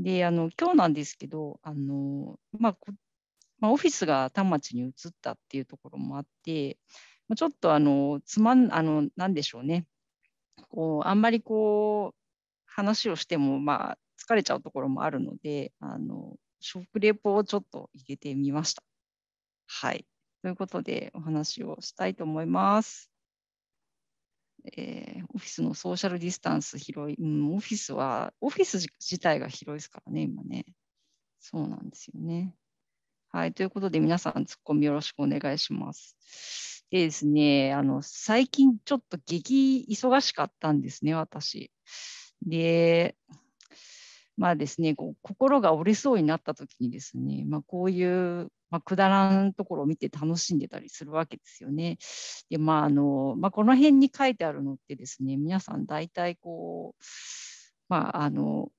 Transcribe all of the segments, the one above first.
で、あの、今日なんですけど、あの、まあ、まあ、オフィスが田町に移ったっていうところもあって、ちょっとあの、つまん、あの、なんでしょうね。こう、あんまりこう、話をしても、まあ、疲れちゃうところもあるので、あの、食レポをちょっと入れてみました。はい。ということで、お話をしたいと思います。えー、オフィスのソーシャルディスタンス広い、うん、オフィスは、オフィス自体が広いですからね、今ね。そうなんですよね。はい、ということで皆さんツッコミよろしくお願いします。でですね、あの、最近ちょっと激忙しかったんですね、私。で、まあですね、こう心が折れそうになった時にですね、まあ、こういうまあ、くだらんところを見て楽しんでたりするわけですよね。で、まあ、あの、まあ、この辺に書いてあるのってですね、皆さん大体こう、まあ、あの、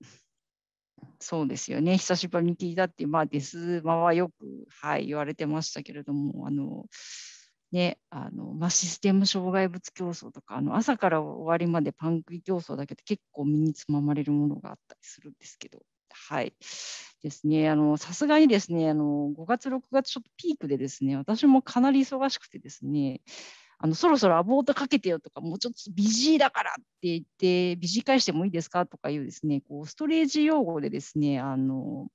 そうですよね、久しぶりに聞いたって、まあ、デスマはよく、はい、言われてましたけれども、あの、ねあのまあ、システム障害物競争とかあの朝から終わりまでパンク競争だけど結構身につままれるものがあったりするんですけどはい。ですね、あの、さすがにですね、あの、5月、6月、ちょっとピークでですね、私もかなり忙しくてですね、あのそろそろアボートかけてよとか、もうちょっとビジーだからって言って、ビジー返してもいいですかとかいうですね、こうストレージ用語でですね、あの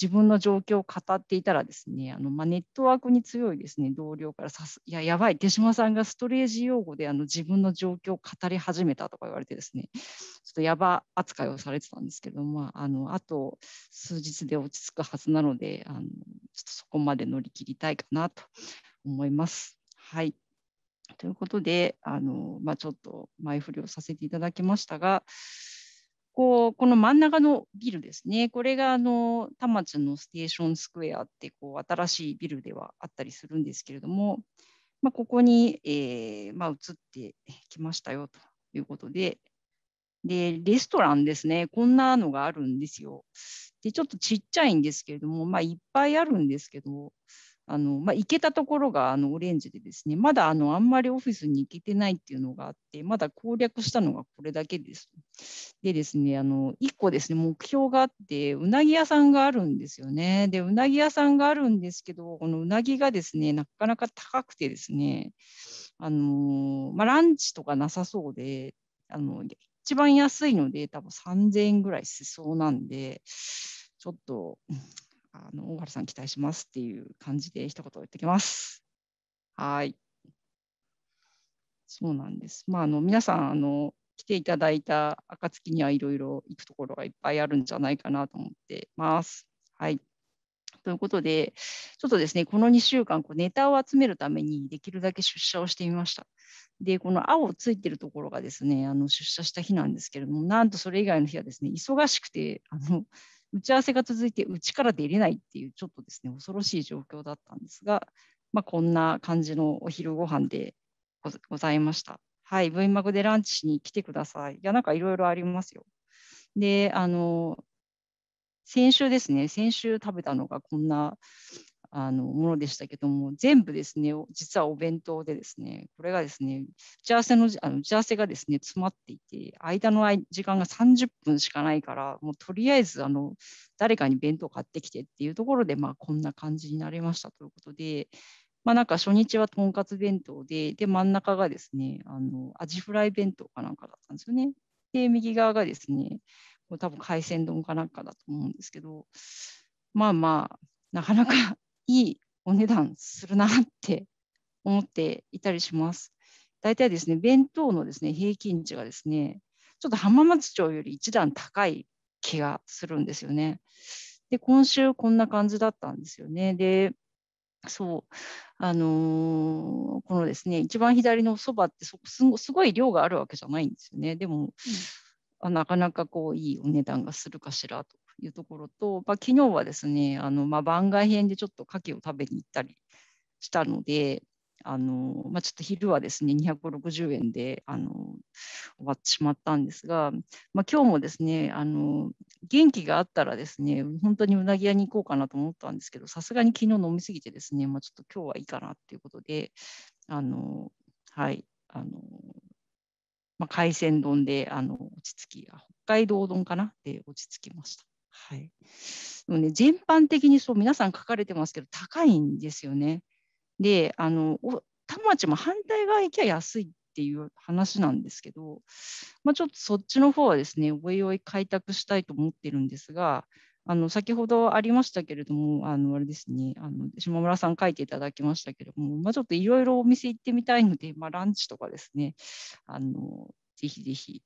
自分の状況を語っていたらですね、あのまあ、ネットワークに強いですね、同僚からさす、いや、やばい、手島さんがストレージ用語であの自分の状況を語り始めたとか言われてですね、ちょっとやば扱いをされてたんですけど、まあ、あのあと数日で落ち着くはずなので、あのちょっとそこまで乗り切りたいかなと思います。はい。ということで、あのまあ、ちょっと前振りをさせていただきましたが、こうこの真ん中のビルですね、これがあの田町のステーションスクエアってこう新しいビルではあったりするんですけれども、まあ、ここに、えーまあ、移ってきましたよということで、で、レストランですね、こんなのがあるんですよ。で、ちょっとちっちゃいんですけれども、まあ、いっぱいあるんですけど、あのまあ、行けたところがあのオレンジでですね、まだあのあんまりオフィスに行けてないっていうのがあって、まだ攻略したのがこれだけです。でですね、あの1個ですね、目標があって、うなぎ屋さんがあるんですよね。で、うなぎ屋さんがあるんですけど、このうなぎがですね、なかなか高くてですね、あのまあ、ランチとかなさそうで、あの一番安いので、多分3000円ぐらいしそうなんで、ちょっとあの大原さん期待しますっていう感じで一言言ってきます。はい。そうなんです。まあ、あの皆さんあの来ていただいた暁にはいろいろ行くところがいっぱいあるんじゃないかなと思ってます。はい。ということで、ちょっとですね、この2週間、こうネタを集めるためにできるだけ出社をしてみました。で、この青ついてるところがですね、あの出社した日なんですけれども、なんとそれ以外の日はですね、忙しくて、あの打ち合わせが続いてうちから出れないっていうちょっとですね恐ろしい状況だったんですが、まあ、こんな感じのお昼ご飯でございました。はい、文幕でランチに来てください。いや、なんかいろいろありますよ。で、あの、先週ですね、先週食べたのがこんなあのものでしたけども、全部ですね、実はお弁当でですね、これがですね、打ち合わせのあの打ち合わせがですね、詰まっていて、間の時間が30分しかないから、もうとりあえずあの誰かに弁当買ってきてっていうところで、まあ、こんな感じになりましたということで、まあ、なんか初日はとんかつ弁当で、で、真ん中がですね、あのアジフライ弁当かなんかだったんですよね。で、右側がですね、多分海鮮丼かなんかだと思うんですけど、まあまあ、なかなかいいお値段するなって思っていたりします。大体ですね、弁当のですね、平均値がですね、ちょっと浜松町より1段高い気がするんですよね。で、今週こんな感じだったんですよね。で、そう、あのー、このですね、一番左のそばってそすごい量があるわけじゃないんですよね。でも、うん、あなかなかこういいお値段がするかしらというところと、まあ、昨日はですねあの、まあ、番外編でちょっと牡蠣を食べに行ったりしたのであの、まあ、ちょっと昼はですね260円であの終わってしまったんですが、まあ、今日もですねあの元気があったらですね本当にうなぎ屋に行こうかなと思ったんですけどさすがに昨日飲みすぎてですね、まあ、ちょっと今日はいいかなっていうことであのはいあのまあ、海鮮丼であの落ち着き、北海道丼かなで落ち着きました。はい。でもね、全般的にそう皆さん書かれてますけど、高いんですよね。で、あの、田町も反対側行きゃ安いっていう話なんですけど、まあ、ちょっとそっちの方はですね、おいおい開拓したいと思ってるんですが、あの先ほどありましたけれども、あのあれですね、あの島村さん書いていただきましたけれども、まあ、ちょっといろいろお店行ってみたいので、まあ、ランチとかですね、あのぜひぜひ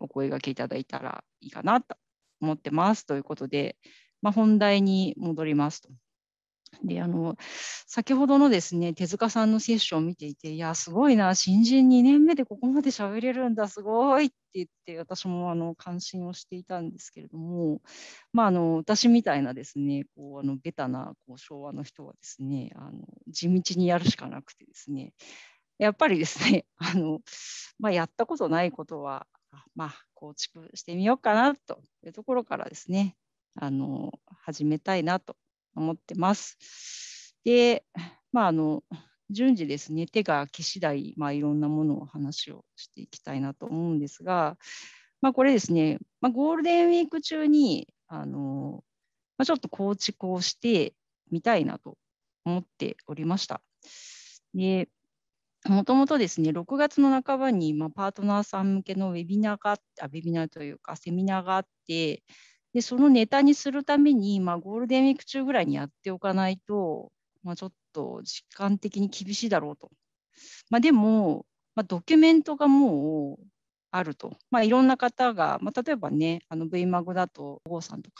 お声がけいただいたらいいかなと思ってますということで、まあ、本題に戻りますと。であの先ほどのですね手塚さんのセッションを見ていていやすごいな新人2年目でここまで喋れるんだすごいって言って私もあの関心をしていたんですけれども、まあ、あの私みたいなですねこうあのベタなこう昭和の人はですねあの地道にやるしかなくてですねやっぱりですねあの、まあ、やったことないことはまあ構築してみようかなというところからですねあの始めたいなと思ってます。でまああの順次ですね手が消次第、まあ、いろんなものを話をしていきたいなと思うんですが、まあ、これですね、まあ、ゴールデンウィーク中にあの、まあ、ちょっと構築をしてみたいなと思っておりました。でもともとですね、6月の半ばに、まあ、パートナーさん向けのウェビナーがあって、ウェビナーというかセミナーがあって、でそのネタにするために、まあ、ゴールデンウィーク中ぐらいにやっておかないと、まあ、ちょっと実感的に厳しいだろうと。まあ、でも、まあ、ドキュメントがもうあると。まあ、いろんな方が、まあ、例えばね、VMAG だと、坊さんとか、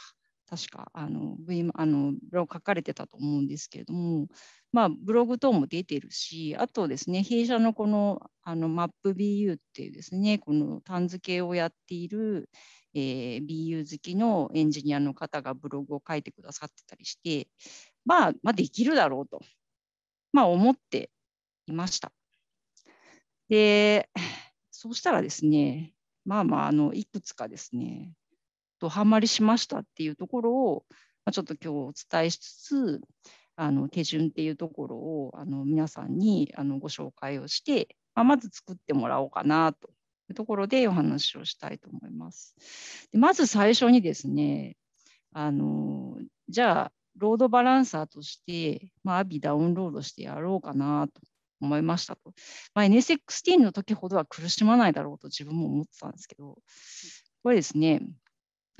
確かあの、v、あのブログ書かれてたと思うんですけれども、まあ、ブログ等も出てるしあとですね弊社のこのあの MapBU っていうですねこの単付けをやっている、えー、BU 好きのエンジニアの方がブログを書いてくださってたりして、まあ、まあできるだろうと、まあ、思っていました。でそうしたらですねまあまああのいくつかですねドハマりしましたっていうところを、まあ、ちょっと今日お伝えしつつあの手順っていうところをあの皆さんにあのご紹介をして、まあ、まず作ってもらおうかなというところでお話をしたいと思います。でまず最初にですねあのじゃあロードバランサーとして、まあ、アビダウンロードしてやろうかなと思いましたと。まあ、NSX10 の時ほどは苦しまないだろうと自分も思ってたんですけど、これですね、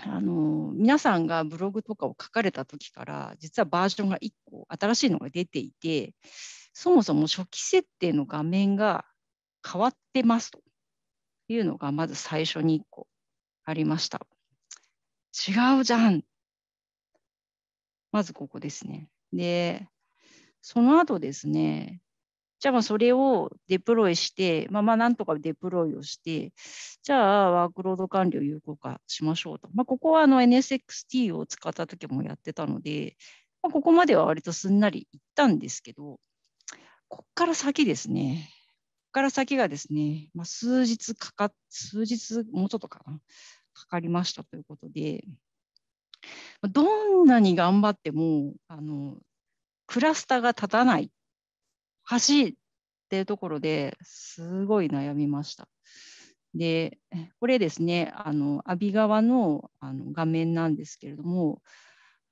あの皆さんがブログとかを書かれた時から実はバージョンが1個新しいのが出ていてそもそも初期設定の画面が変わってますというのがまず最初に1個ありました。違うじゃんまずここですね。で、その後ですね、じゃあまあそれをデプロイして、まあまあなんとかデプロイをして、じゃあワークロード管理を有効化しましょうと。まあここはあの NSXT を使った時もやってたので、まあ、ここまでは割とすんなりいったんですけど、ここから先ですね。ここから先がですね、まあ、数日かかっ、数日もうちょっとかな、かかりましたということで、どんなに頑張っても、あの、クラスターが立たない橋っていうところですごい悩みました。でこれですねあの阿ビ川のあの画面なんですけれども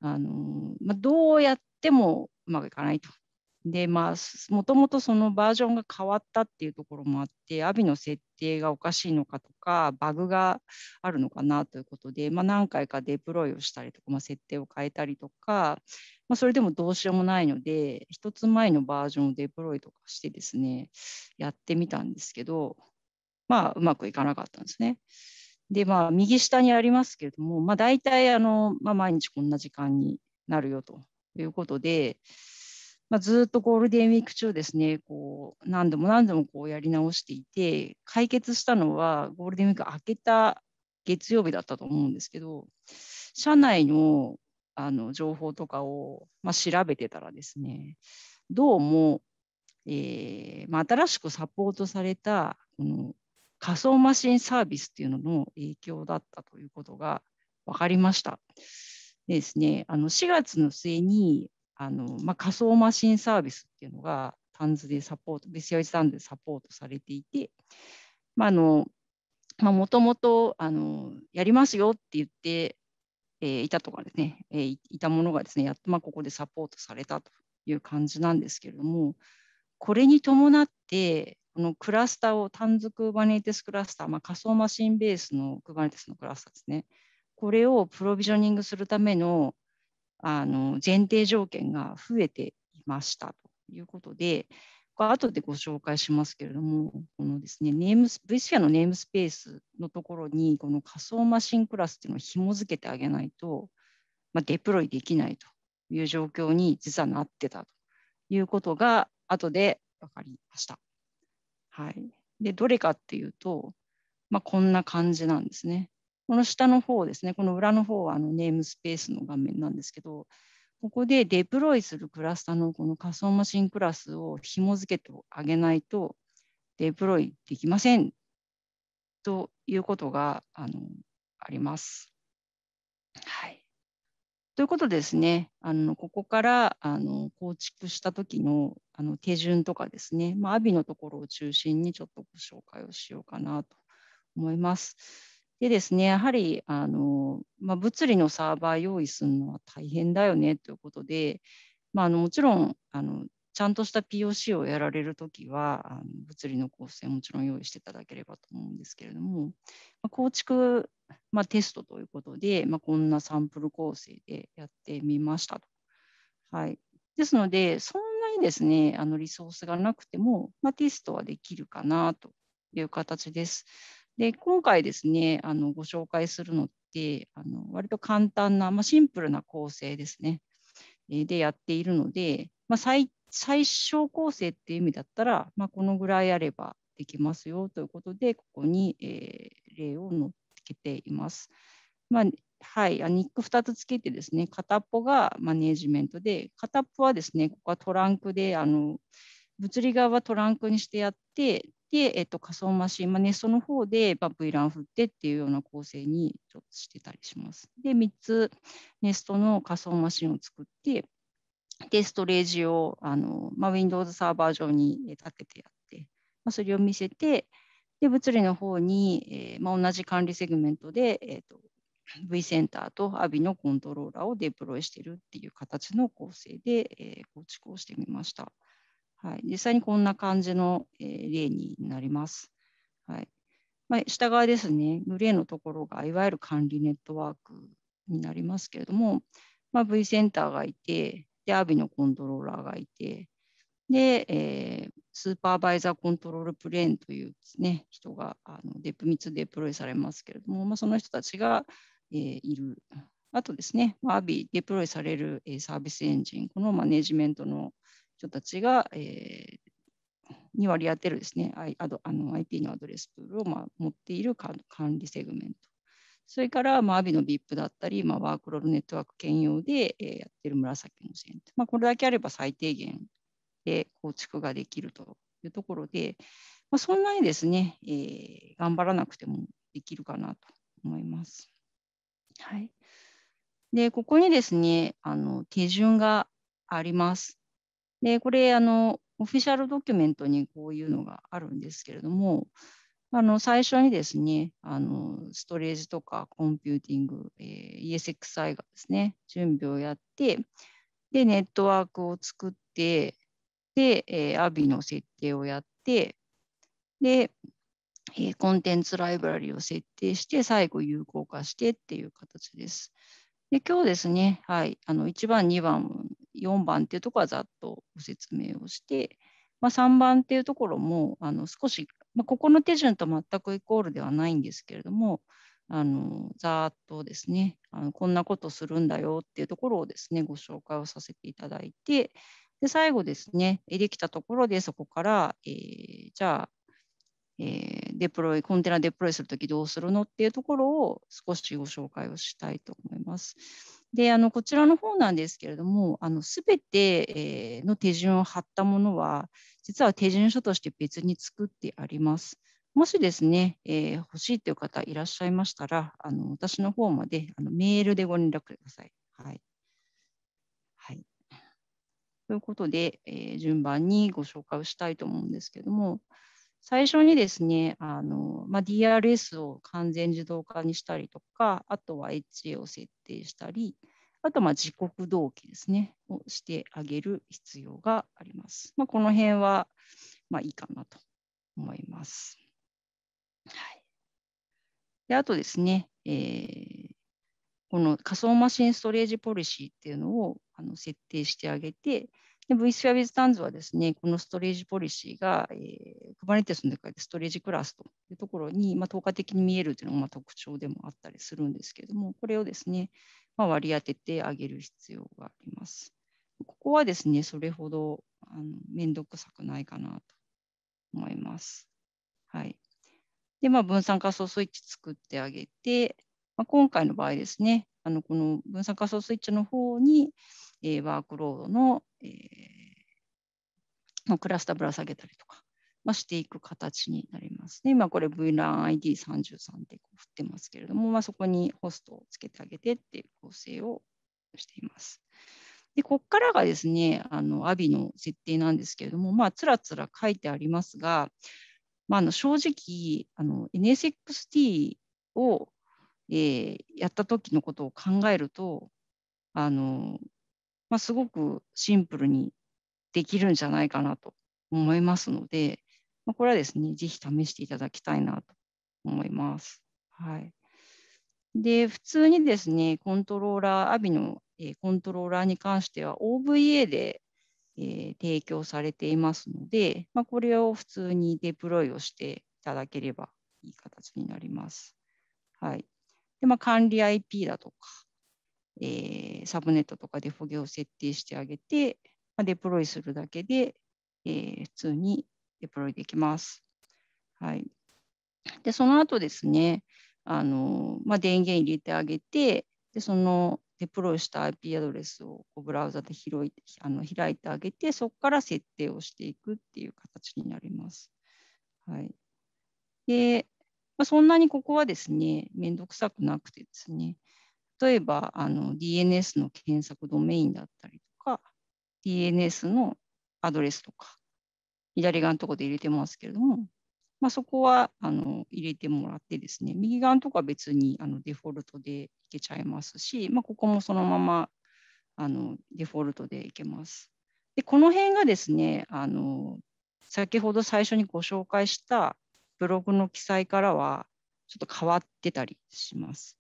あの、まあ、どうやってもうまくいかないとでまあもともとそのバージョンが変わったっていうところもあってアビの設定がおかしいのかとかバグがあるのかなということで、まあ、何回かデプロイをしたりとか、まあ、設定を変えたりとか、まあ、それでもどうしようもないので1つ前のバージョンをデプロイとかしてですねやってみたんですけどまあうまくいかなかったんですね。でまあ右下にありますけれども、まあ、大体あの、まあ、毎日こんな時間になるよということで、まあ、ずっとゴールデンウィーク中ですね、こう何度も何度もこうやり直していて、解決したのはゴールデンウィーク明けた月曜日だったと思うんですけど、社内のあの情報とかを、まあ、調べてたらですね、どうも、えーまあ、新しくサポートされたこの仮想マシンサービスっていうのの影響だったということが分かりました。でですね、あの4月の末にあのまあ、仮想マシンサービスっていうのがタンズでサポート、BCI タンズでサポートされていて、まあのまもともとあのやりますよって言って、えー、いたとかですね、えー、いたものがですね、やっとまあここでサポートされたという感じなんですけれども、これに伴って、このクラスターを、単ズクーバネーテスクラスター、まあ、仮想マシンベースのクーバネーテスのクラスターですね、これをプロビジョニングするためのあの前提条件が増えていましたということで、後でご紹介しますけれども、このですね、ネーム v c r のネームスペースのところに、この仮想マシンクラスっていうのを紐付けてあげないと、まあ、デプロイできないという状況に実はなってたということが、後で分かりました。はい。で、どれかっていうと、まあ、こんな感じなんですね。この下の方ですね、この裏の方はあのネームスペースの画面なんですけど、ここでデプロイするクラスターのこの仮想マシンクラスを紐付けてあげないとデプロイできませんということがあのあります。はい、ということですね、あのここからあの構築した時のあの手順とかですね、まあ、アビのところを中心にちょっとご紹介をしようかなと思います。でですね、やはりあの、まあ、物理のサーバー用意するのは大変だよねということで、まあ、あのもちろんあのちゃんとした POC をやられるときはあの物理の構成もちろん用意していただければと思うんですけれども、まあ、構築、まあ、テストということで、まあ、こんなサンプル構成でやってみましたと。はい、ですので、そんなにですねあのリソースがなくても、まあ、テストはできるかなという形です。で今回ですねあのご紹介するのってあの割と簡単な、まあ、シンプルな構成ですね、えでやっているので、まあ、最最小構成っていう意味だったら、まあ、このぐらいあればできますよということでここに、えー、例を載っけています。まあはい、ニック2つつけてですね片っぽがマネージメントで片っぽはですねここはトランクであの物理側はトランクにしてやって、えっと、仮想マシン、まあ、ネストの方で、まあ、VLAN 振ってっていうような構成にちょっとしてたりします。で、3つ、ネストの仮想マシンを作って、で、ストレージをあの、まあ、Windows サーバー上に立ててやって、まあ、それを見せて、で、物理の方に、えーまあ、同じ管理セグメントで、えっ、ー、と V センターと AVI のコントローラーをデプロイしているっていう形の構成で、えー、構築をしてみました。はい、実際にこんな感じの、えー、例になります。はいまあ、下側ですね、グレーのところがいわゆる管理ネットワークになりますけれども、まあ、V センターがいて、で、アビのコントローラーがいて、で、えー、スーパーバイザーコントロールプレーンという、ね、人があのデプ3つデプロイされますけれども、まあ、その人たちが、えー、いる。あとですね、アビデプロイされる、えー、サービスエンジン、このマネジメントの、人たちが、えー、に割り当てるですね、I、ああの IP のアドレスプールを、まあ、持っている管理セグメント。それから、まあ、アビの VIP だったり、まあ、ワークロールネットワーク兼用で、えー、やってる紫の線。まあ、これだけあれば最低限で構築ができるというところで、まあ、そんなにですね、えー、頑張らなくてもできるかなと思います。はい。で、ここにですね、あの手順があります。で、これ、あの、オフィシャルドキュメントにこういうのがあるんですけれども、あの最初にですねあの、ストレージとかコンピューティング、えー、ESXi がですね、準備をやって、で、ネットワークを作って、で、えー、AVI の設定をやって、で、えー、コンテンツライブラリを設定して、最後有効化してっていう形です。で、今日ですね、はい、あの1番、2番4番っていうところはざっとご説明をして、まあ、3番っていうところもあの少し、まあ、ここの手順と全くイコールではないんですけれどもあのざっとですねあのこんなことするんだよっていうところをですねご紹介をさせていただいてで最後ですねできたところでそこから、えー、じゃあえー、デプロイ、コンテナデプロイするときどうするのっていうところを少しご紹介をしたいと思います。であのこちらの方なんですけれどもすべての手順を貼ったものは実は手順書として別に作ってあります。もしですね、えー、欲しいという方いらっしゃいましたら、あの私の方まであのメールでご連絡ください。はい。はい、ということで、えー、順番にご紹介をしたいと思うんですけども、最初にですね、あのまあ、DRS を完全自動化にしたりとか、あとは HA を設定したり、あとまあ時刻同期ですね、をしてあげる必要があります。まあ、この辺はまあいいかなと思います。はい、であとですね、えー、この仮想マシンストレージポリシーっていうのをあの設定してあげて、で、v s e r v i t h t a n s はですね、このストレージポリシーが、えー、Kubernetes の中でストレージクラスというところに、まあ、透過的に見えるというのがまあ特徴でもあったりするんですけれども、これをですね、まあ、割り当ててあげる必要があります。ここはですね、それほどあの面倒くさくないかなと思います。はい。で、まあ、分散仮想スイッチ作ってあげて、まあ、今回の場合ですね、あのこの分散仮想スイッチの方に、えー、ワークロードの、えー、クラスターぶら下げたりとか、まあ、していく形になります、ね。で、今これ VLANID33 ってこう振ってますけれども、まあ、そこにホストをつけてあげてっていう構成をしています。で、ここからがですね、あの、アビの設定なんですけれども、まあ、つらつら書いてありますが、まあ、あの正直あの NSXT を、えー、やった時のことを考えるとあのまあ、すごくシンプルにできるんじゃないかなと思いますので、まあ、これはですね、ぜひ試していただきたいなと思います。はい。で、普通にですね、コントローラー、アビの、コントローラーに関しては OVA で、えー、提供されていますので、まあ、これを普通にデプロイをしていただければいい形になります。はい。で、まあ、管理 IP だとか、えー、サブネットとかデフォゲを設定してあげて、まあ、デプロイするだけで、えー、普通にデプロイできます。はい、でその後ですね、あのまあ、電源入れてあげてで、そのデプロイした IP アドレスをこうブラウザで開いあの開いてあげて、そこから設定をしていくっていう形になります。はい、で、まあ、そんなにここはですね、めんどくさくなくてですね、例えばあの DNS の検索ドメインだったりとか、DNS のアドレスとか、左側のところで入れてますけれども、まあ、そこはあの入れてもらってですね、右側のとこは別にあのデフォルトでいけちゃいますし、まあ、ここもそのままあのデフォルトでいけます。で、この辺がですね、あの先ほど最初にご紹介したブログの記載からはちょっと変わってたりします。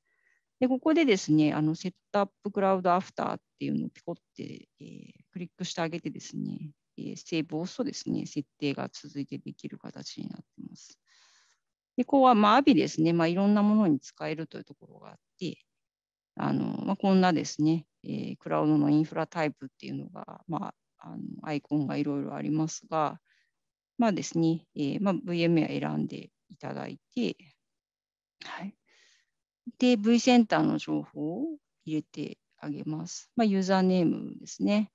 で、ここでですね、あのセットアップクラウドアフターっていうのをピコって、えー、クリックしてあげてですね、えー、セーブを押すとですね、設定が続いてできる形になっています。で、ここは、まあ、a ビ i ですね、まあ、いろんなものに使えるというところがあって、あのまあ、こんなですね、えー、クラウドのインフラタイプっていうのが、まあ、あのアイコンがいろいろありますが、まあですね、えーまあ、VM は選んでいただいて、はい、で、V センターの情報を入れてあげます。まあ、ユーザーネームですね。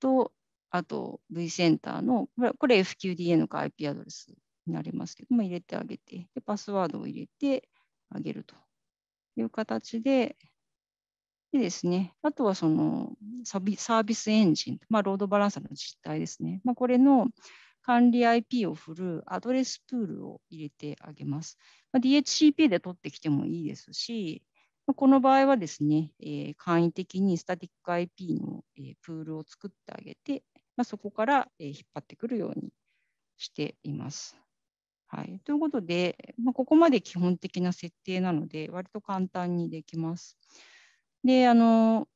と、あと V センターの、これ FQDN か IP アドレスになりますけども、入れてあげて、でパスワードを入れてあげるという形で、でですね、あとはそのサービスエンジン、まあ、ロードバランサーの実態ですね。まあ、これの管理 IP を振るアドレスプールを入れてあげます。まあ、DHCP で取ってきてもいいですし、まあ、この場合はですね、えー、簡易的にスタティック IP の、えー、プールを作ってあげて、まあ、そこから、えー、引っ張ってくるようにしています。はい、ということで、まあ、ここまで基本的な設定なので、割と簡単にできます。で、あの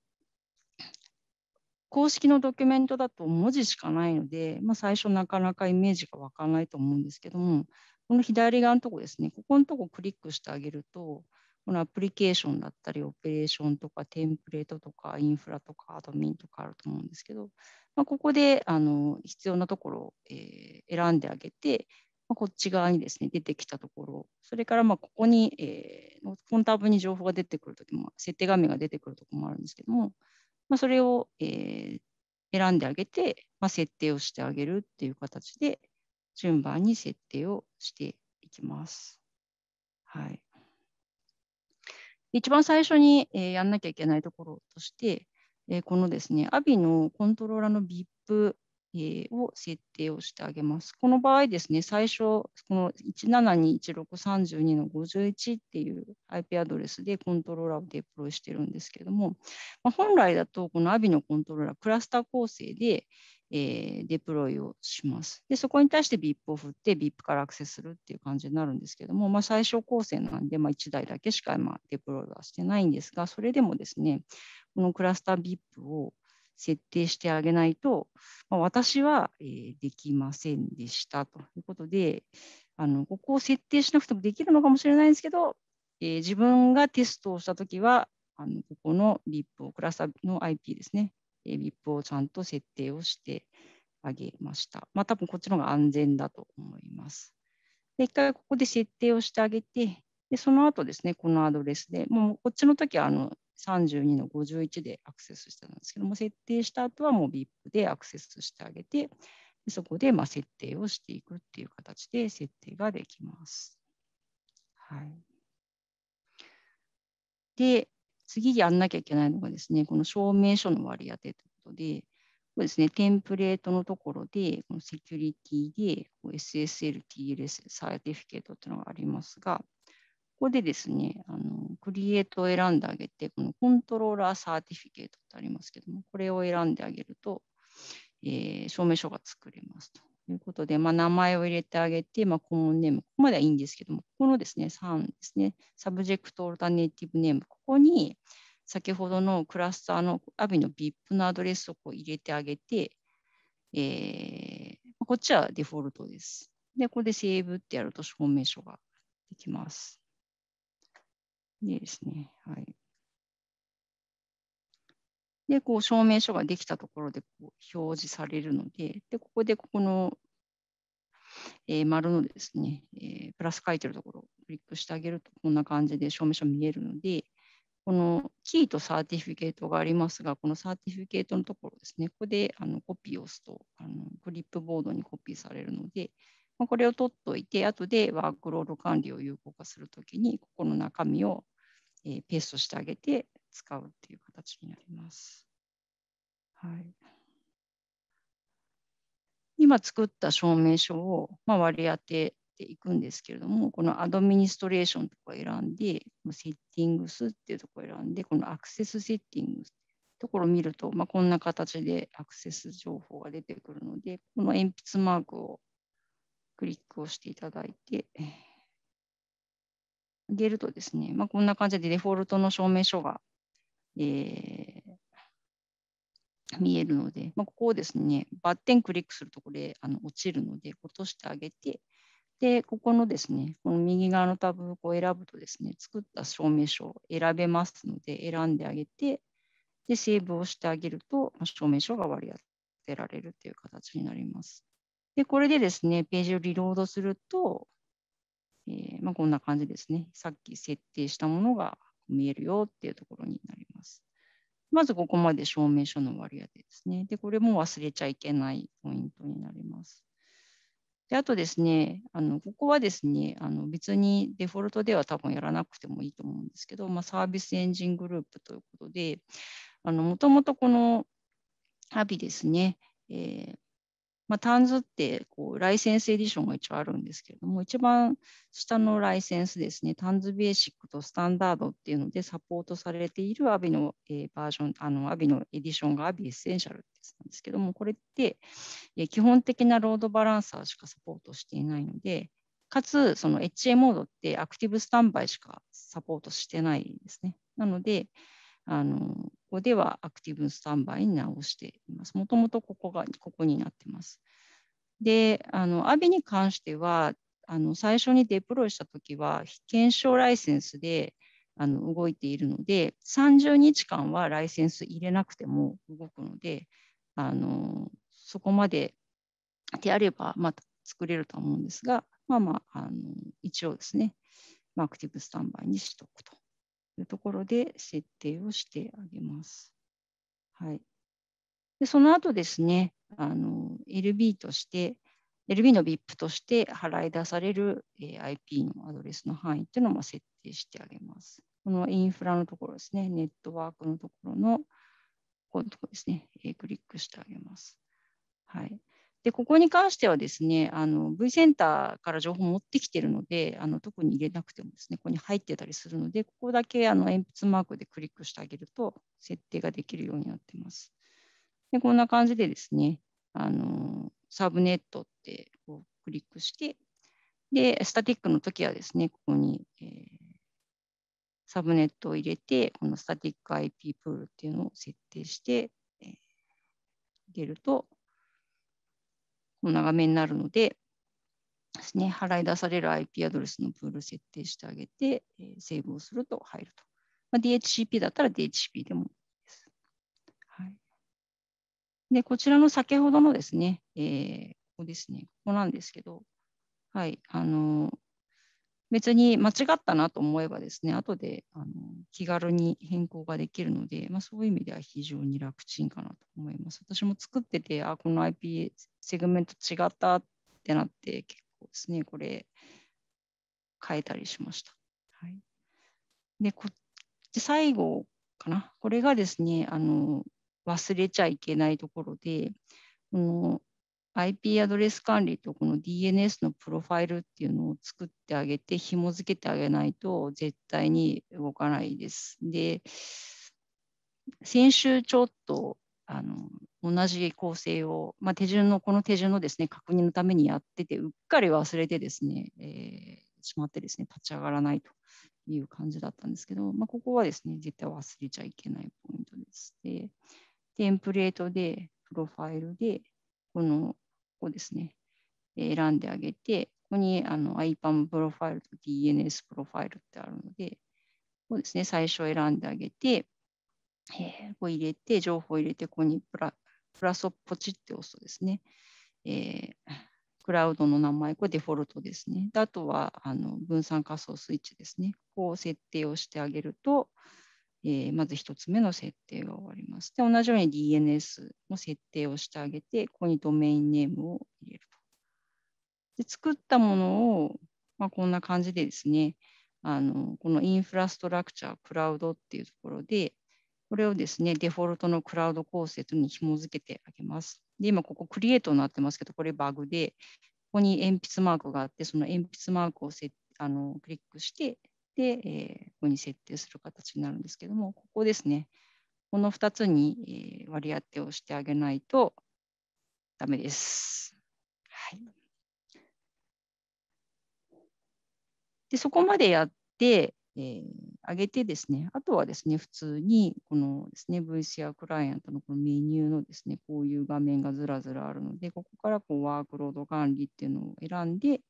公式のドキュメントだと文字しかないので、まあ、最初なかなかイメージが湧かないと思うんですけども、この左側のとこですね、ここのとこクリックしてあげると、このアプリケーションだったり、オペレーションとか、テンプレートとか、インフラとか、アドミンとかあると思うんですけど、まあ、ここであの必要なところを、え選んであげて、まあ、こっち側にですね、出てきたところ、それからまここに、えー、このタブに情報が出てくるときも、設定画面が出てくるとろもあるんですけども、まあ、それを、えー、選んであげて、まあ、設定をしてあげるっていう形で、順番に設定をしていきます。はい。一番最初に、えー、やんなきゃいけないところとして、えー、このですね、アビのコントローラーの VIP えー、を設定をしてあげます。この場合ですね、最初、この1721632の51っていう IP アドレスでコントローラーをデプロイしてるんですけども、まあ、本来だとこの AVI のコントローラー、クラスター構成で、えー、デプロイをします。で、そこに対して VIP を振って VIP からアクセスするっていう感じになるんですけども、まあ、最小構成なんで、まあ、1台だけしか今デプロイはしてないんですが、それでもですね、このクラスター VIP を設定してあげないと、まあ、私は、えー、できませんでしたということであの、ここを設定しなくてもできるのかもしれないんですけど、えー、自分がテストをしたときはあの、ここの VIP を、クラスターの IP ですね、え VIP をちゃんと設定をしてあげました。まあ、多分こっちの方が安全だと思います。で、一回ここで設定をしてあげて、で、その後ですね、このアドレスで、もうこっちの時はあの32の51でアクセスしてたんですけども、設定した後はもう VIP でアクセスしてあげて、そこでまあ設定をしていくっていう形で設定ができます。はい、で、次やんなきゃいけないのがですね、この証明書の割り当てということで、そうですね、テンプレートのところで、このセキュリティで SSL、TLS、サーティフィケートっていうのがありますが、こでですね、あのクリエイトを選んであげて、このコントローラーサーティフィケートってありますけども、これを選んであげると、えー、証明書が作れますということで、まあ、名前を入れてあげて、まあ、コモンネーム、ここまではいいんですけども、ここのですね、3ですね、サブジェクトオルタネイティブネーム、ここに先ほどのクラスターの a ビ i の VIP のアドレスをこう入れてあげて、えー、こっちはデフォルトです。で、ここでセーブってやると証明書ができます。いいですね。はい。で、こう、証明書ができたところでこう表示されるので、で、ここでここの、えー、丸のですね、えー、プラス書いてるところをクリックしてあげると、こんな感じで証明書見えるので、このキーとサーティフィケートがありますが、このサーティフィケートのところですね、ここであのコピーを押すとあの、クリップボードにコピーされるので、まこれを取っておいて、後でワークロード管理を有効化するときに、ここの中身を、えペーストしてあげて使うっていう形になります。はい、今作った証明書を、まあ、割り当てていくんですけれども、このアドミニストレーションとか選んで、セッティングスっていうところを選んで、このアクセスセッティングスところを見ると、まあ、こんな形でアクセス情報が出てくるので、この鉛筆マークをクリックをしていただいて、上げるとですね、まあ、こんな感じでデフォルトの証明書が、えー、見えるので、まあ、ここをですね、バッテンクリックするとこれあの落ちるので、落としてあげて、で、ここのですね、この右側のタブを選ぶとですね、作った証明書を選べますので、選んであげて、で、セーブをしてあげると、証明書が割り当てられるという形になります。で、これでですね、ページをリロードすると、えー、まあ、こんな感じですね。さっき設定したものが見えるよっていうところになります。まずここまで証明書の割り当てですね。で、これも忘れちゃいけないポイントになります。で、あとですね、あのここはですね、あの別にデフォルトでは多分やらなくてもいいと思うんですけど、まあ、サービスエンジングループということで、もともとこのアビですね、えー、まあ、タンズってこうライセンスエディションが一応あるんですけれども、一番下のライセンスですね、タンズベーシックとスタンダードっていうのでサポートされているアビの、えー、バージョン、あのアビのエディションがアビエッセンシャルなんですけども、これって、えー、基本的なロードバランサーしかサポートしていないので、かつその HA モードってアクティブスタンバイしかサポートしてないですね。なので、あのここではアクティブスタンバイに直しています。もともとここが、ここになってます。で、あの、アビに関しては、あの、最初にデプロイしたときは、検証ライセンスであの動いているので、30日間はライセンス入れなくても動くので、あの、そこまでであれば、また作れると思うんですが、まあまあ、あの一応ですね、まアクティブスタンバイにしておくと。いうところで設定をしてあげます。はい。でその後ですね、LB として、LB の VIP として払い出される IP のアドレスの範囲というのも設定してあげます。このインフラのところですね、ネットワークのところの、ここのところですね、クリックしてあげます。はい。で、ここに関してはですね、あの V センターから情報を持ってきてるので、あの特に入れなくてもですね、ここに入ってたりするので、ここだけあの鉛筆マークでクリックしてあげると、設定ができるようになってます。で、こんな感じでですね、あのサブネットってこうクリックして、で、スタティックの時はですね、ここに、えー、サブネットを入れて、このスタティック IP プールっていうのを設定して、えー、入れると、の長めになるのでですね、払い出される IP アドレスのプール設定してあげて、えー、セーブをすると入ると。まあ、DHCP だったら DHCP でもいいです。はい、で、こちらの先ほどのですね、えー、ここですね、ここなんですけど、はい、あの、別に間違ったなと思えばですね、後であの気軽に変更ができるので、まあ、そういう意味では非常に楽ちんかなと思います。私も作ってて、あ、この IP セグメント違ったってなって、結構ですね、これ変えたりしました。はい、でこち最後かな。これがですね、あの忘れちゃいけないところで、この IP アドレス管理とこの DNS のプロファイルっていうのを作ってあげて、紐付けてあげないと絶対に動かないです。で、先週ちょっとあの同じ構成を、まあ、手順のこの手順のですね確認のためにやっててうっかり忘れてですね、えー、しまってですね立ち上がらないという感じだったんですけど、まあ、ここはですね絶対忘れちゃいけないポイントです。でテンプレートでプロファイルでこのここですね、選んであげて、ここにあの IPAM プロファイルと DNS プロファイルってあるので、ここですね、最初選んであげて、えー、ここ入れて、情報入れて、ここにプラプラスをポチって押すとですね、えー、クラウドの名前、これデフォルトですね。あとはあの分散仮想スイッチですね。こう設定をしてあげると、えー、まず1つ目の設定が終わります。で、同じように DNS の設定をしてあげて、ここにドメインネームを入れると。で、作ったものを、まあ、こんな感じでですね、あのこのインフラストラクチャー、クラウドっていうところで、これをですね、デフォルトのクラウド構成とに紐付けてあげます。で、今ここクリエイトになってますけど、これバグで、ここに鉛筆マークがあって、その鉛筆マークをせあのクリックして、で、えー、ここに設定する形になるんですけども、ここですね。この2つに、えー、割り当てをしてあげないとダメです。はい、でそこまでやって、えー、上げてですね、あとはですね、普通にこのですね、VCR クライアントのこのメニューのですね、こういう画面がずらずらあるので、ここからこうワークロード管理っていうのを選んで、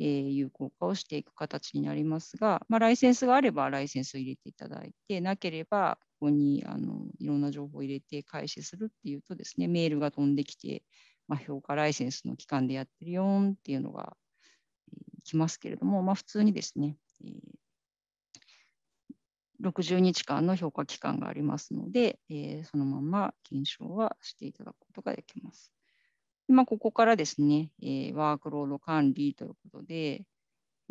えー、有効化をしていく形になりますが、まあ、ライセンスがあればライセンスを入れていただいて、なければここにあのいろんな情報を入れて開始するっていうとですね、メールが飛んできて、まあ、評価ライセンスの期間でやってるよっていうのが、えー、来ますけれども、まあ、普通にですね、えー、60日間の評価期間がありますので、えー、そのまま検証はしていただくことができます。まあ、ここからですね、えー、ワークロード管理ということで、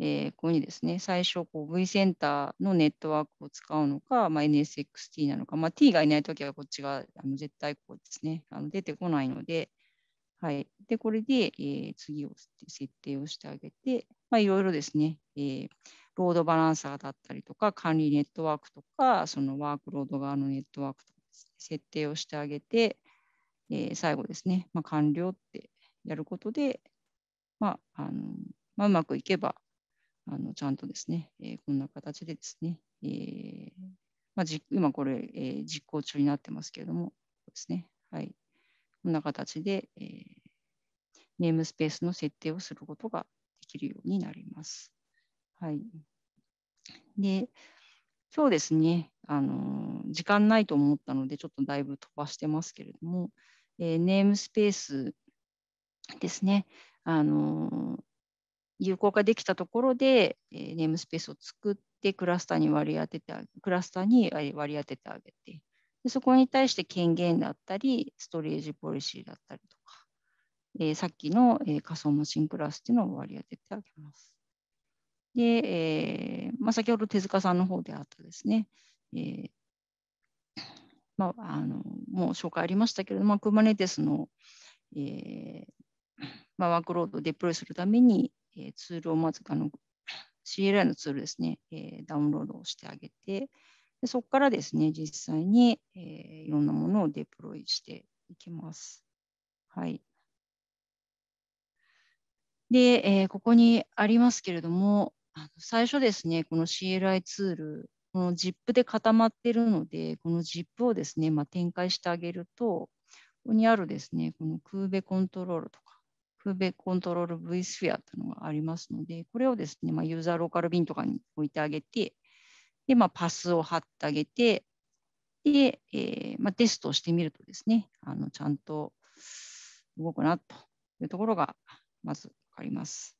えー、ここにですね、最初こう V センターのネットワークを使うのか、まあ、NSXT なのか、まあ、T がいないときはこっちがあの絶対こうですね、あの出てこないので、はい。で、これで、えー、次を設定をしてあげて、まあ、いろいろですね、えー、ロードバランサーだったりとか、管理ネットワークとか、そのワークロード側のネットワークとか、ね、設定をしてあげて、えー、最後ですね、まあ、完了ってやることで、まああのまあ、うまくいけばあのちゃんとですね、えー、こんな形でですね、えーまあ、今これ、えー、実行中になってますけれども、ですね、はい、こんな形で、えー、ネームスペースの設定をすることができるようになります。はい、で今日ですね、あの時間ないと思ったので、ちょっとだいぶ飛ばしてますけれども、えー、ネームスペースですね、あの有効化できたところで、えー、ネームスペースを作ってクラスターに割り当ててクラスターに割り当ててあげてでそこに対して権限だったりストレージポリシーだったりとか、えー、さっきの、えー、仮想マシンクラスっていうのを割り当ててあげます。で、えーまあ、先ほど手塚さんの方であったですね、えー、まあ、あのもう紹介ありましたけれども、Kubernetes の、えーまあ、ワークロードをデプロイするために、えー、ツールをまずあの CLI のツールですね、えー、ダウンロードしてあげて、でそこからですね、実際に、えー、いろんなものをデプロイしていきます。はい。で、えー、ここにありますけれども、最初ですね、この CLI ツールこの ZIP で固まってるので、この ZIP をですね、まあ、展開してあげると、ここにあるですね、この空ベコントロールとか、空ベコントロール V スフィアっていうのがありますので、これをですね、まあ、ユーザーローカル便とかに置いてあげて、で、まあ、パスを貼ってあげて、で、えー、まあ、テストをしてみるとですね、あのちゃんと動くなというところが、まず分かります。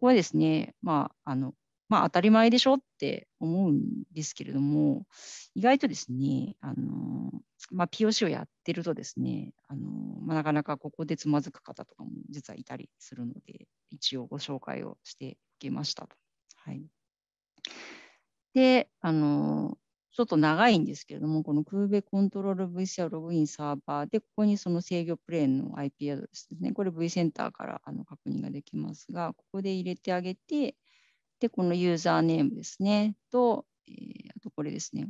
これはですね、まあ、あのまあ当たり前でしょって思うんですけれども、意外とですね、あのまあ、POC をやってるとですね、あのまあ、なかなかここでつまずく方とかも実はいたりするので、一応ご紹介をして受けましたと。はい、で、あのちょっと長いんですけれども、この空ベコントロール VCR ログインサーバーで、ここにその制御プレーンの IP アドレスですね、これ V センターからあの確認ができますが、ここで入れてあげて、で、このユーザーネームですね、と、えー、あとこれですね、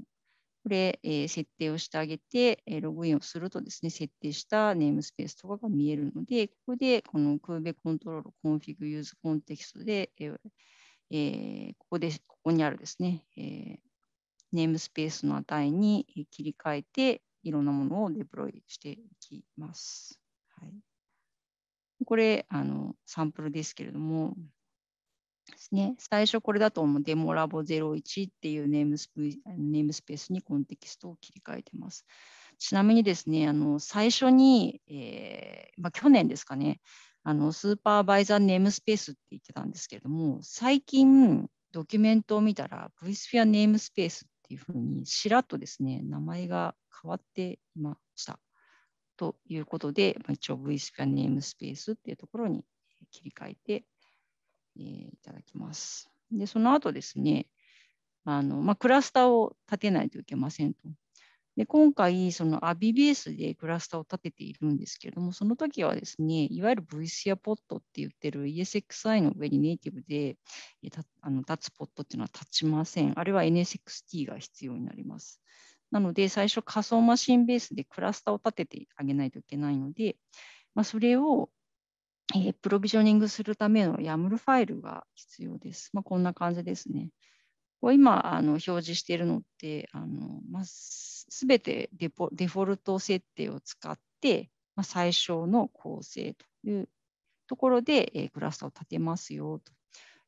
これ、えー、設定をしてあげて、えー、ログインをするとですね、設定したネームスペースとかが見えるので、ここでこのクーベコントロールコンフィグユーズコンテキストで、えーえー、ここで、ここにあるですね、えー、ネームスペースの値に切り替えて、いろんなものをデプロイしていきます。はい、これあの、サンプルですけれども、ですね、最初これだと思うデモラボ01っていうネームスネームスペースにコンテキストを切り替えてます。ちなみにですね、あの最初に、えー、まあ、去年ですかね、あのスーパーバイザーネームスペースって言ってたんですけれども、最近ドキュメントを見たら VSphere ネームスペースっていうふうにしらっとですね、名前が変わっていました。ということで、まあ、一応 VSphere ネームスペースっていうところに切り替えてえいただきます。で、その後ですね、あのまあ、クラスターを立てないといけませんと。で今回、そのビベースでクラスターを立てているんですけれども、その時はですね、いわゆる VCR ポットって言ってる ESXi の上にネイティブであの立つポットっていうのは立ちません。あれは NSXT が必要になります。なので、最初仮想マシンベースでクラスターを立ててあげないといけないので、まあ、それをえー、プロビジョニングするための YAML ファイルが必要です。まあ、こんな感じですね。これ今あの表示しているのってあの、まあ、全てデポデフォルト設定を使って、まあ、最小の構成というところで、えー、クラスターを立てますよと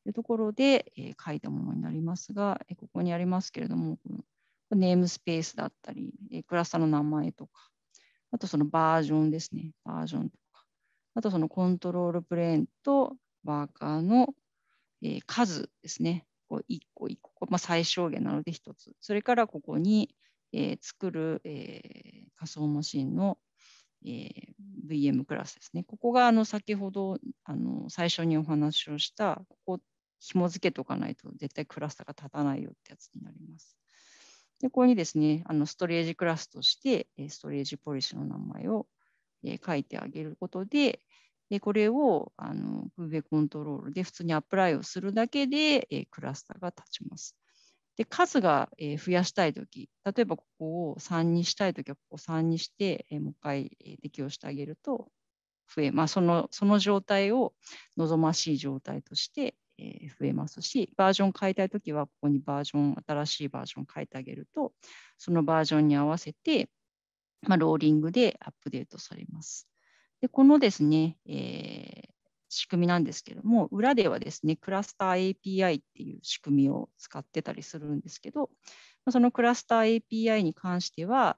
いうところで、えー、書いたものになりますが、えー、ここにありますけれども、ネームスペースだったり、えー、クラスターの名前とか、あとそのバージョンですね。バージョンとあとそのコントロールプレーンとワーカーの、えー、数ですね。こう1個1個、まあ、最小限なので1つ。それからここに、えー、作る、えー、仮想マシンの、え VM クラスですね。ここがあの先ほどあの最初にお話をした、ここ紐付けとかないと絶対クラスターが立たないよってやつになります。でここにですね、あのストレージクラスとして、ストレージポリシーの名前をえ書いてあげることで、でこれをあのグーベコントロールで普通にアプライをするだけで、えクラスターが立ちます。で数が、え増やしたいとき、例えばここを3にしたいときはここ3にして、えもう一回、え適用してあげると増え、まあ、そのその状態を望ましい状態として、え増えますし、バージョン変えたいときはここにバージョン、新しいバージョン変えてあげると、そのバージョンに合わせて、まあ、ローリングでアップデートされます。でこのですね、えー、仕組みなんですけども、裏ではですね、クラスター API っていう仕組みを使ってたりするんですけど、そのクラスター API に関しては、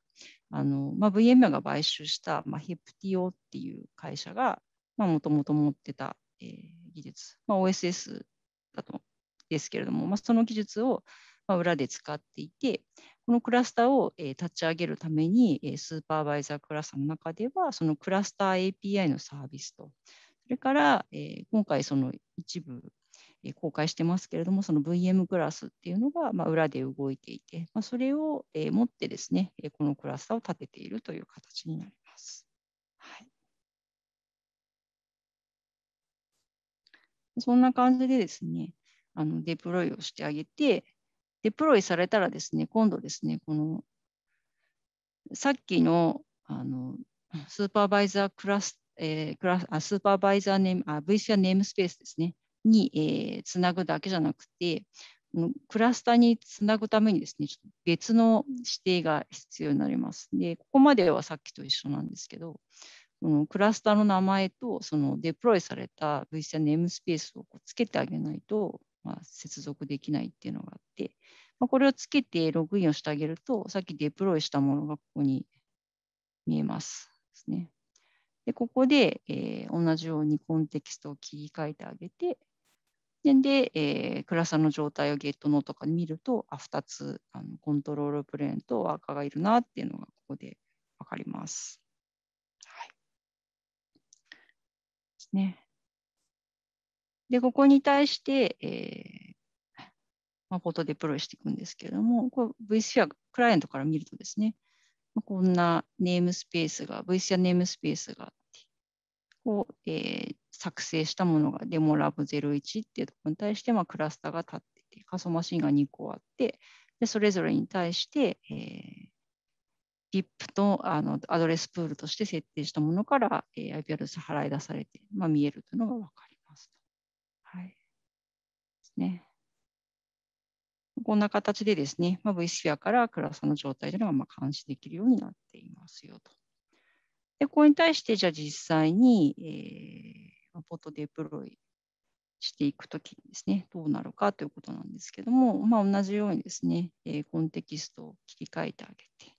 まあ、v m が買収した、まあ、HepTO っていう会社がもともと持ってた、えー、技術、まあ、OSS だとですけれども、まあ、その技術を、まあ、裏で使っていて、このクラスターを、え立ち上げるために、えスーパーバイザークラスターの中では、そのクラスター API のサービスと、それから、え今回その一部、え公開してますけれども、その VM クラスっていうのが、まあ、裏で動いていて、まあ、それを、え持ってですね、えこのクラスターを立てているという形になります。はいそんな感じでですね、あのデプロイをしてあげて、デプロイされたらですね、今度ですね、このさっきのあのスーパーバイザークラス、えー、クラスあスーパーバイザーネームあ VCR ネームスペースですね、に、えー、つなぐだけじゃなくて、クラスターにつなぐためにですね、ちょっと別の指定が必要になります。で、ここまではさっきと一緒なんですけど、このクラスターの名前とそのデプロイされた VCR ネームスペースをこうつけてあげないと、まあ、接続できないっていうのがあって、まあ、これをつけてログインをしてあげると、さっきデプロイしたものがここに見えます。ですね。で、ここで、えー、同じようにコンテキストを切り替えてあげて、で、でえー、クラスの状態をゲットのとか見ると、あ2つあのコントロールプレーンとワーカーがいるなっていうのがここで分かります。はい。ですね。で、ここに対して、えー、まあ、ポトデプロイしていくんですけれども、VSphere クライアントから見るとですね、まあ、こんなネームスペースが、VSphere ネームスペースがあって、こう、えー、作成したものがデモラブ01っていうところに対して、まあ、クラスターが立ってて、仮想マシンが2個あって、でそれぞれに対して、えー VIP とあのアドレスプールとして設定したものから、えー、IP アドレス払い出されて、まあ、見えるというのが分かります。ね。こんな形でですね、まあ、V スフィアから暗さの状態というのがまあ監視できるようになっていますよと。で、これに対して、じゃあ実際に、えー、ポットデプロイしていくときにですね、どうなるかということなんですけども、まあ、同じようにですね、えー、コンテキストを切り替えてあげて、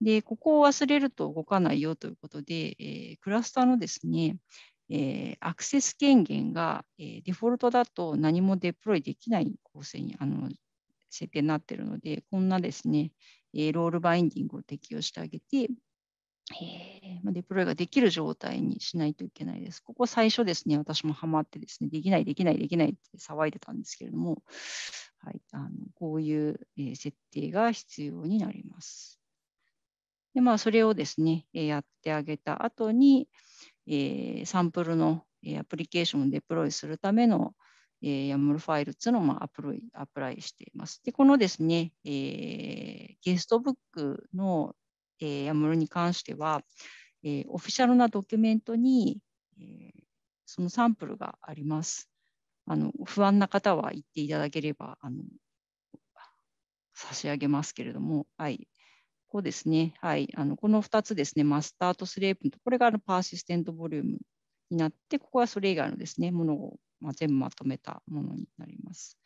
で、ここを忘れると動かないよということで、えー、クラスターのですね、えー、アクセス権限が、えー、デフォルトだと何もデプロイできない構成にあの設定になっているので、こんなですね、えー、ロールバインディングを適用してあげて、えー、デプロイができる状態にしないといけないです。ここ最初ですね、私もハマってですね、できない、できない、できないって騒いでたんですけれども、はい、あのこういう、え設定が必要になります。でまあ、それをですね、えやってあげた後に、えー、サンプルの、えー、アプリケーションをデプロイするための、えー、YAML ファイルっていうのをアプロイアプライしています。で、このですね、えー、ゲストブックの、えー、YAML に関しては、えー、オフィシャルなドキュメントに、えー、そのサンプルがあります。あの不安な方は言っていただければあの差し上げますけれども、はい、ここですね。はい。あの、この2つですね、マスターとスレープのと、これがあのパーシステントボリュームになって、ここはそれ以外のですね、ものを、まあ、全部まとめたものになります。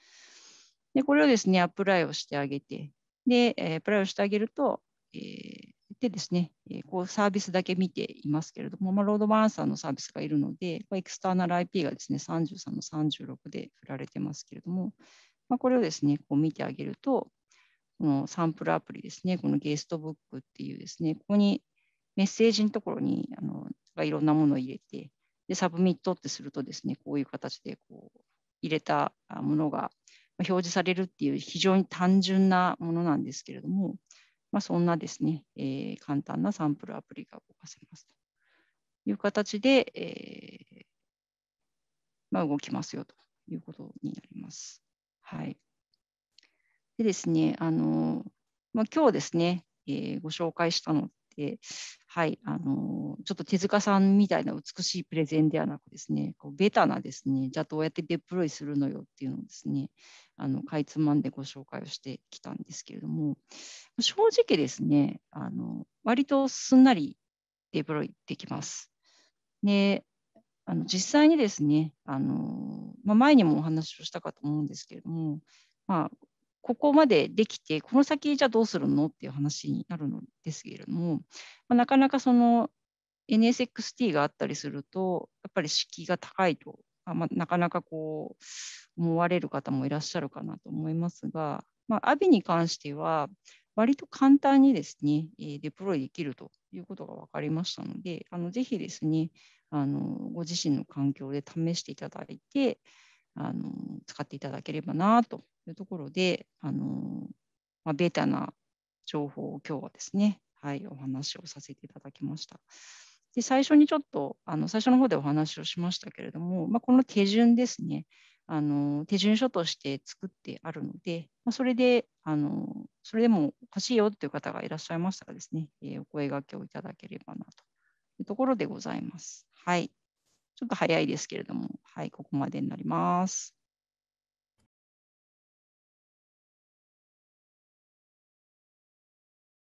で、これをですね、アプライをしてあげて、で、えアプライをしてあげると、えー、でですね、えこうサービスだけ見ていますけれども、まあ、ロードバランサーのサービスがいるので、エクスターナル IP がですね、33の36で振られてますけれども、まあ、これをですね、こう見てあげると、このサンプルアプリですね、このゲストブックっていうですね、ここにメッセージのところにあのいろんなものを入れて、で、サブミットってするとですね、こういう形でこう入れたものが表示されるっていう非常に単純なものなんですけれども、まあ、そんなですね、えー、簡単なサンプルアプリが動かせますという形で、えーまあ、動きますよということになります。はい。でですね、あのまあ、今日ですね、えー、ご紹介したのって、はい、あのちょっと手塚さんみたいな美しいプレゼンではなくですね、こうベタなですね、じゃあどうやってデプロイするのよっていうのをですね、あのかいつまんでご紹介をしてきたんですけれども、正直ですね、あの割とすんなりデプロイできます。であの実際にですね、あのまあ、前にもお話をしたかと思うんですけれども、まあ、ここまでできてこの先じゃどうするのっていう話になるのですけれども、まあ、なかなかその NSXT があったりするとやっぱり敷居が高いと、まあ、なかなかこう思われる方もいらっしゃるかなと思いますが、まあ、AVI に関しては割と簡単にですね、デプロイできるということが分かりましたので、あのぜひですねあの、ご自身の環境で試していただいて、あの使っていただければなとというところで、あのまあ、ベタな情報を今日はですね、はい、お話をさせていただきました。で最初にちょっとあの最初の方でお話をしましたけれども、まあ、この手順ですねあの手順書として作ってあるので、まあ、それであのそれでも欲しいよという方がいらっしゃいましたらですね、えー、お声がけをいただければなというところでございます。はい。ちょっと早いですけれども、はい、ここまでになります。